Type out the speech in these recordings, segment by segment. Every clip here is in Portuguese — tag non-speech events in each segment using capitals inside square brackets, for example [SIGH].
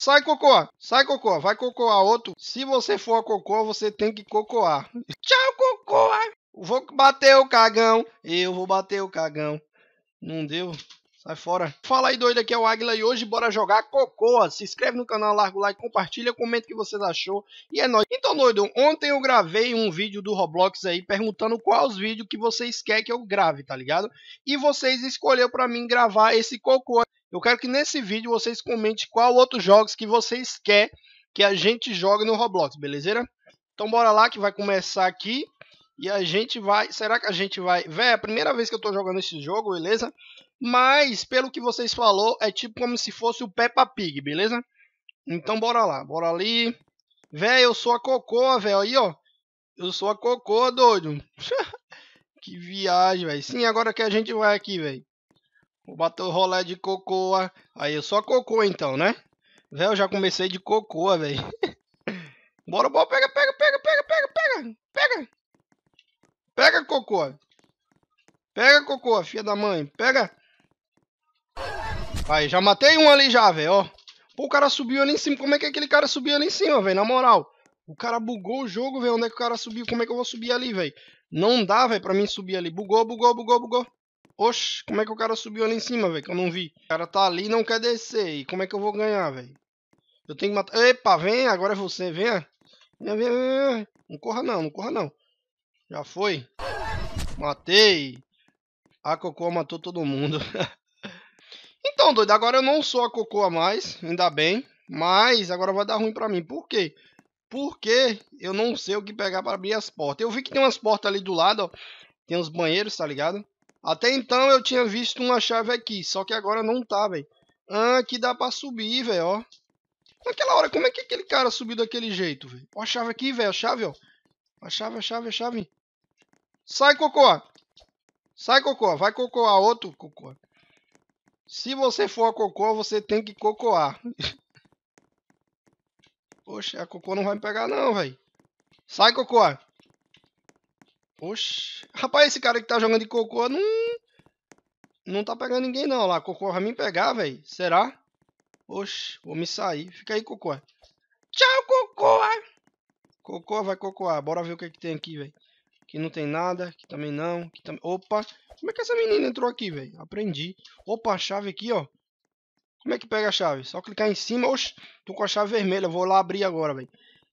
Sai, Cocô! Sai, Cocô! Vai cocoar outro. Se você for a Cocô, você tem que cocoar. Tchau, Cocô! Vou bater o cagão. Eu vou bater o cagão. Não deu. Sai fora. Fala aí, doido. Aqui é o Águila e hoje bora jogar cocô. Se inscreve no canal, larga o like, compartilha, comenta o que vocês achou. E é nóis. Então, doido, ontem eu gravei um vídeo do Roblox aí perguntando quais vídeos que vocês querem que eu grave, tá ligado? E vocês escolheram pra mim gravar esse cocô. Eu quero que nesse vídeo vocês comentem qual outros jogos que vocês querem que a gente jogue no Roblox, beleza? Então bora lá que vai começar aqui. E a gente vai... Será que a gente vai... Véi, é a primeira vez que eu tô jogando esse jogo, beleza? Mas, pelo que vocês falou, é tipo como se fosse o Peppa Pig, beleza? Então bora lá, bora ali. Véi, eu sou a Cocoa, velho, aí, ó. Eu sou a Cocoa, doido. [LAUGHS] que viagem, velho. Sim, agora que a gente vai aqui, velho. Vou bater o rolé de cocoa. Aí, só cocoa então, né? Velho, já comecei de cocoa, velho. [LAUGHS] Bora, bora, pega, pega, pega, pega, pega, pega, pega. Pega, cocoa. Pega, cocoa, filha da mãe. Pega. Aí, já matei um ali já, velho, ó. Pô, o cara subiu ali em cima. Como é que aquele cara subiu ali em cima, velho? Na moral. O cara bugou o jogo, velho. Onde é que o cara subiu? Como é que eu vou subir ali, velho? Não dá, velho, pra mim subir ali. Bugou, bugou, bugou, bugou. Oxe, como é que o cara subiu ali em cima, velho? Que eu não vi. O cara tá ali e não quer descer. E como é que eu vou ganhar, velho? Eu tenho que matar. Epa, vem, agora é você, venha. Venha, venha, venha. Não corra não, não corra não. Já foi. Matei. A Cocoa matou todo mundo. [LAUGHS] então, doido, agora eu não sou a Cocoa mais, ainda bem. Mas agora vai dar ruim pra mim. Por quê? Porque eu não sei o que pegar pra abrir as portas. Eu vi que tem umas portas ali do lado, ó. Tem uns banheiros, tá ligado? Até então eu tinha visto uma chave aqui, só que agora não tá, velho. Ah, aqui dá pra subir, velho, ó. Naquela hora, como é que aquele cara subiu daquele jeito, velho? Ó a chave aqui, velho, a chave, ó. A chave, a chave, a chave. Sai, Cocoa! Sai, Cocoa! Vai cocôar outro, Cocoa. Se você for a Cocoa, você tem que cocôar [LAUGHS] Poxa, a Cocoa não vai me pegar não, velho. Sai, Cocoa! Oxi. Rapaz, esse cara que tá jogando de cocô não. Não tá pegando ninguém não lá. Cocô vai me pegar, velho. Será? Oxi, vou me sair. Fica aí, cocô. Tchau, cocô! Cocô vai cocoar. Bora ver o que, é que tem aqui, velho. Que não tem nada. Que também não. Que tam... Opa. Como é que essa menina entrou aqui, velho? Aprendi. Opa, a chave aqui, ó. Como é que pega a chave? Só clicar em cima. Oxi, tô com a chave vermelha. Vou lá abrir agora, velho.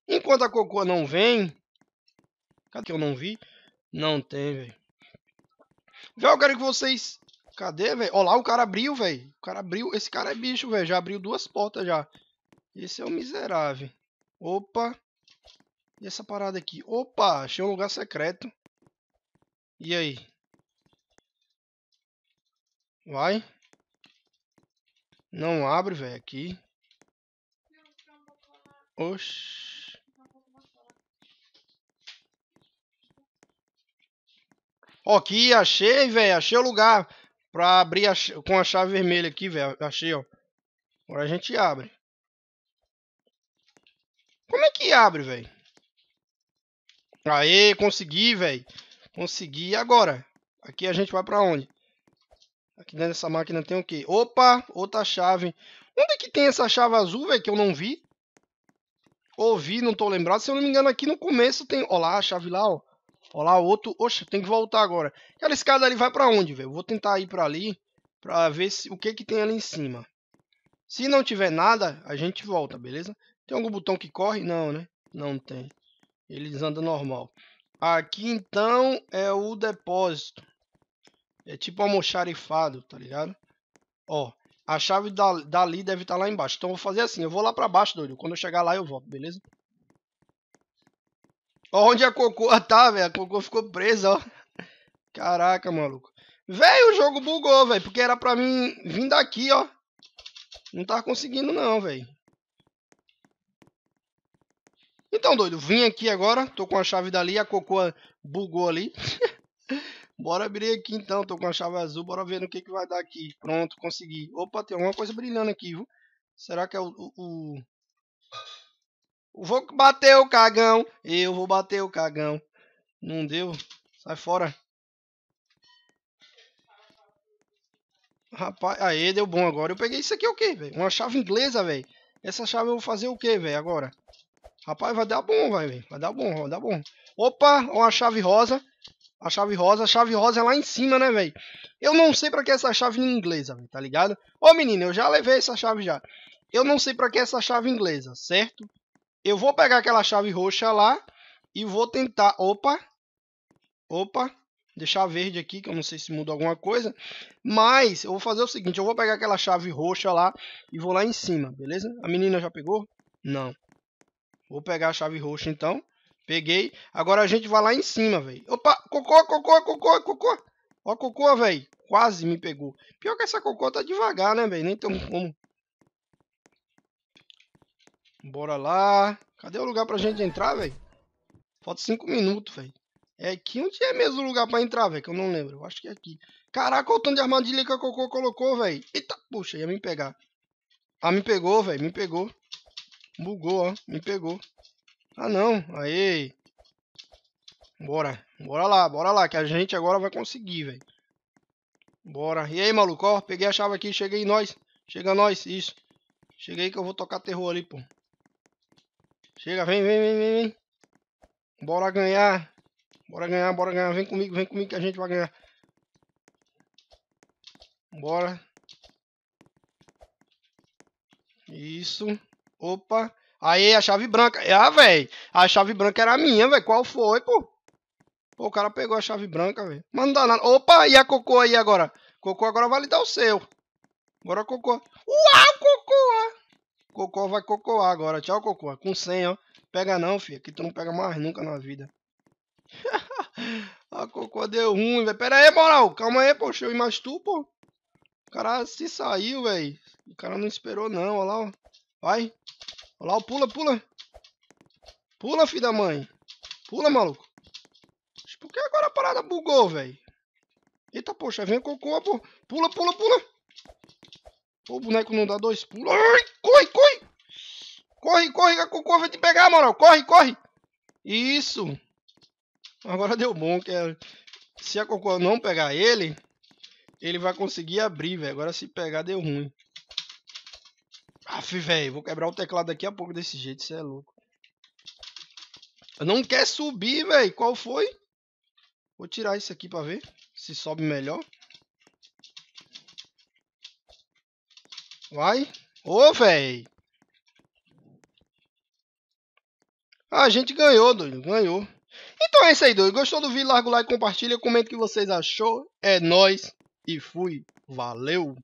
Enquanto a cocô não vem... Cadê que eu não vi? Não tem, velho. Velho, eu quero que vocês... Cadê, velho? Olha lá, o cara abriu, velho. O cara abriu. Esse cara é bicho, velho. Já abriu duas portas já. Esse é o miserável. Opa. E essa parada aqui? Opa, achei um lugar secreto. E aí? Vai. Não abre, velho, aqui. Oxi. Ó, aqui, achei, velho. Achei o lugar pra abrir a, com a chave vermelha aqui, velho. Achei, ó. Agora a gente abre. Como é que abre, velho? Aê, consegui, velho. Consegui. E agora? Aqui a gente vai pra onde? Aqui dentro dessa máquina tem o quê? Opa, outra chave. Onde é que tem essa chave azul, velho, que eu não vi? Ouvi, não tô lembrado. Se eu não me engano, aqui no começo tem... Ó lá, a chave lá, ó. Olá, outro. Oxe, tem que voltar agora. Aquela escada ali vai pra onde, velho? Vou tentar ir pra ali pra ver se, o que que tem ali em cima. Se não tiver nada, a gente volta, beleza? Tem algum botão que corre? Não, né? Não tem. Eles andam normal. Aqui, então, é o depósito. É tipo almoxarifado, tá ligado? Ó, a chave da, dali deve estar tá lá embaixo. Então, eu vou fazer assim. Eu vou lá pra baixo, doido. Quando eu chegar lá, eu volto, beleza? Onde a Cocô [LAUGHS] tá, velho. A Cocô ficou presa, ó. Caraca, maluco. Velho, o jogo bugou, velho. Porque era pra mim vir daqui, ó. Não tava tá conseguindo não, velho. Então, doido, vim aqui agora. Tô com a chave dali. A Cocô bugou ali. [LAUGHS] bora abrir aqui então. Tô com a chave azul. Bora ver no que, que vai dar aqui. Pronto, consegui. Opa, tem alguma coisa brilhando aqui, viu? Será que é o, o, Vou bater o cagão. Eu vou bater o cagão. Não deu. Sai fora. Rapaz, aí deu bom agora. Eu peguei isso aqui é o quê, velho? Uma chave inglesa, velho. Essa chave eu vou fazer o quê, velho, agora? Rapaz, vai dar bom, vai, velho. Vai dar bom, vai dar bom. Opa, uma chave rosa. A chave rosa. A chave rosa é lá em cima, né, velho? Eu não sei pra que essa chave inglesa, véio, tá ligado? Ô, menino, eu já levei essa chave já. Eu não sei pra que essa chave inglesa, certo? Eu vou pegar aquela chave roxa lá e vou tentar... Opa! Opa! Deixar verde aqui, que eu não sei se muda alguma coisa. Mas eu vou fazer o seguinte, eu vou pegar aquela chave roxa lá e vou lá em cima, beleza? A menina já pegou? Não. Vou pegar a chave roxa então. Peguei. Agora a gente vai lá em cima, velho. Opa! Cocô, cocô, cocô, cocô! Ó, cocô, velho. Quase me pegou. Pior que essa cocô tá devagar, né, velho? Nem tem como Bora lá. Cadê o lugar pra gente entrar, velho? Falta cinco minutos, velho. É aqui onde é mesmo o lugar pra entrar, velho? Que eu não lembro. Eu acho que é aqui. Caraca, o tanto de armadilha que a Cocô colocou, velho. Eita, puxa, ia me pegar. Ah, me pegou, velho. Me pegou. Bugou, ó. Me pegou. Ah, não. Aí. Bora. Bora lá, bora lá. Que a gente agora vai conseguir, velho. Bora. E aí, maluco? Ó, peguei a chave aqui. Cheguei nós. Chega nós. Isso. Cheguei que eu vou tocar terror ali, pô. Chega, vem, vem, vem, vem, vem. Bora ganhar. Bora ganhar, bora ganhar. Vem comigo, vem comigo que a gente vai ganhar. Bora. Isso. Opa. Aí, a chave branca. Ah, velho. A chave branca era minha, velho. Qual foi, pô? Pô, o cara pegou a chave branca, velho. Mas não dá nada. Opa, e a Cocô aí agora? Cocô agora vai lhe dar o seu. Bora, Cocô. Uau, Cocô! Ah. Cocô vai cocoar agora. Tchau, cocô. Com 100, ó. Pega não, filho. Que tu não pega mais nunca na vida. [LAUGHS] a cocô deu ruim, velho. Pera aí, moral. Calma aí, poxa. Eu e mais tu, pô. O cara se saiu, velho. O cara não esperou, não. Olha lá, ó. Vai. Olha lá, ó. Pula, pula. Pula, filho da mãe. Pula, maluco. Por que agora a parada bugou, velho? Eita, poxa. Vem, cocô, pô. Pula, pula, pula. O boneco não dá dois pulos. Ai, corre, corre! Corre, corre, a cocô vai te pegar, mano. Corre, corre! Isso! Agora deu bom, que é... se a cocô não pegar ele, ele vai conseguir abrir, velho. Agora se pegar, deu ruim. Aff, velho, vou quebrar o teclado daqui a pouco desse jeito, você é louco. Não quer subir, velho. Qual foi? Vou tirar isso aqui pra ver se sobe melhor. Vai. Ô, velho. Ah, a gente ganhou, doido. Ganhou. Então é isso aí, doido. Gostou do vídeo? Larga o like, compartilha, comenta o que vocês achou. É nóis. E fui. Valeu.